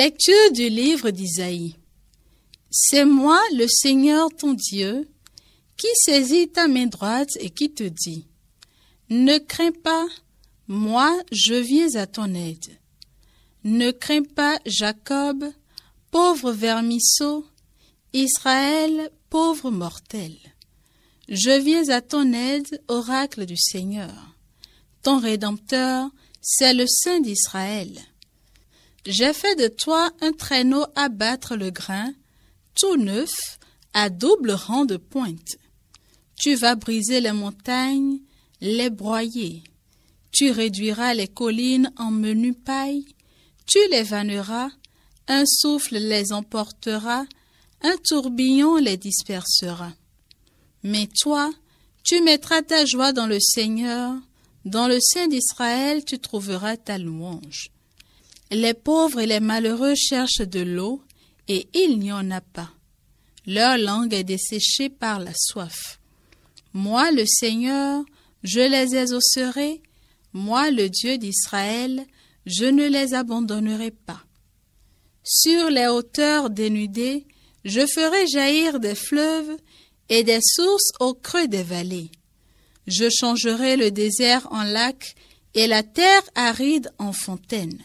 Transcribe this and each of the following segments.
Lecture du livre d'Isaïe. C'est moi, le Seigneur ton Dieu, qui saisis ta main droite et qui te dit, Ne crains pas, moi je viens à ton aide. Ne crains pas Jacob, pauvre vermisseau, Israël, pauvre mortel. Je viens à ton aide, oracle du Seigneur. Ton Rédempteur, c'est le Saint d'Israël. J'ai fait de toi un traîneau à battre le grain, tout neuf, à double rang de pointe. Tu vas briser les montagnes, les broyer. Tu réduiras les collines en menu paille, tu les vanneras, un souffle les emportera, un tourbillon les dispersera. Mais toi, tu mettras ta joie dans le Seigneur, dans le sein d'Israël tu trouveras ta louange. Les pauvres et les malheureux cherchent de l'eau, et il n'y en a pas. Leur langue est desséchée par la soif. Moi, le Seigneur, je les exaucerai, moi, le Dieu d'Israël, je ne les abandonnerai pas. Sur les hauteurs dénudées, je ferai jaillir des fleuves et des sources au creux des vallées. Je changerai le désert en lac et la terre aride en fontaine.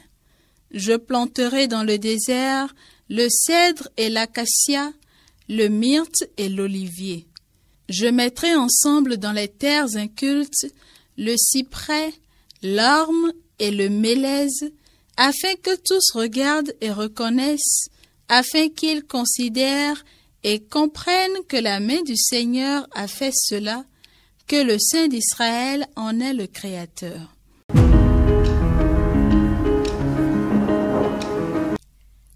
Je planterai dans le désert le cèdre et l'acacia, le myrte et l'olivier. Je mettrai ensemble dans les terres incultes le cyprès, l'orme et le mélèze, afin que tous regardent et reconnaissent, afin qu'ils considèrent et comprennent que la main du Seigneur a fait cela, que le Saint d'Israël en est le Créateur.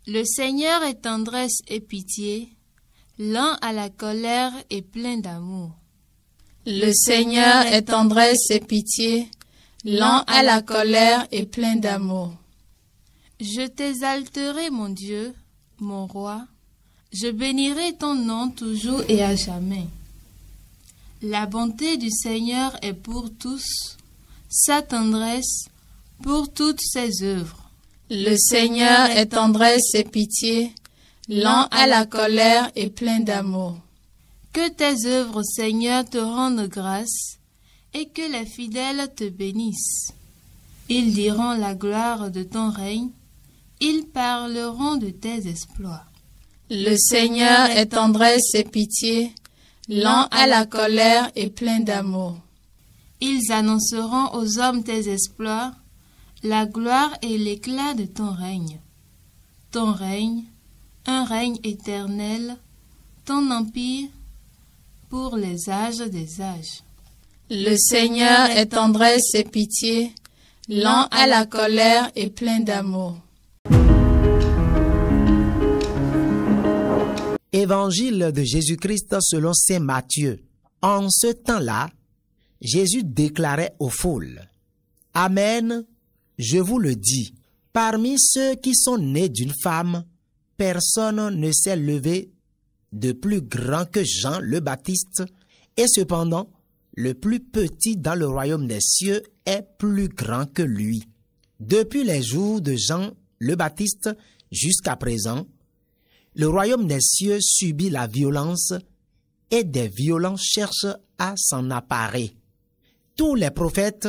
Le Seigneur est tendresse et pitié, lent à la colère et plein d'amour. Le Seigneur est tendresse et pitié, lent à la colère et plein d'amour. Je t'exalterai, mon Dieu, mon roi, je bénirai ton nom toujours et à jamais. La bonté du Seigneur est pour tous, sa tendresse pour toutes ses œuvres. Le Seigneur est tendresse et pitié, lent à la colère et plein d'amour. Que tes œuvres, Seigneur, te rendent grâce et que les fidèles te bénissent. Ils diront la gloire de ton règne, ils parleront de tes exploits. Le Seigneur est tendresse et pitié, lent à la colère et plein d'amour. Ils annonceront aux hommes tes exploits, la gloire et l'éclat de ton règne. Ton règne, un règne éternel, ton empire pour les âges des âges. Le Seigneur est tendresse et pitié, lent à la colère et plein d'amour. Évangile de Jésus-Christ selon Saint Matthieu. En ce temps-là, Jésus déclarait aux foules, Amen, je vous le dis, parmi ceux qui sont nés d'une femme, personne ne s'est levé de plus grand que Jean le Baptiste, et cependant, le plus petit dans le royaume des cieux est plus grand que lui. Depuis les jours de Jean le Baptiste jusqu'à présent, le royaume des cieux subit la violence et des violents cherchent à s'en apparer. Tous les prophètes,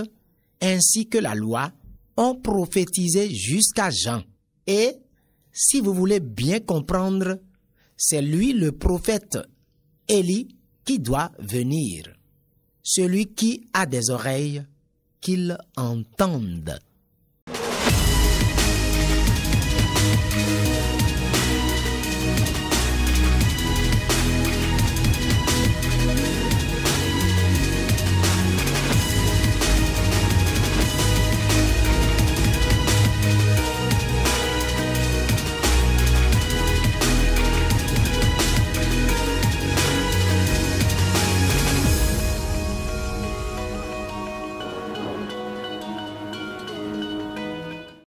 ainsi que la loi, ont prophétisé jusqu'à Jean. Et, si vous voulez bien comprendre, c'est lui le prophète Élie qui doit venir. Celui qui a des oreilles, qu'il entende.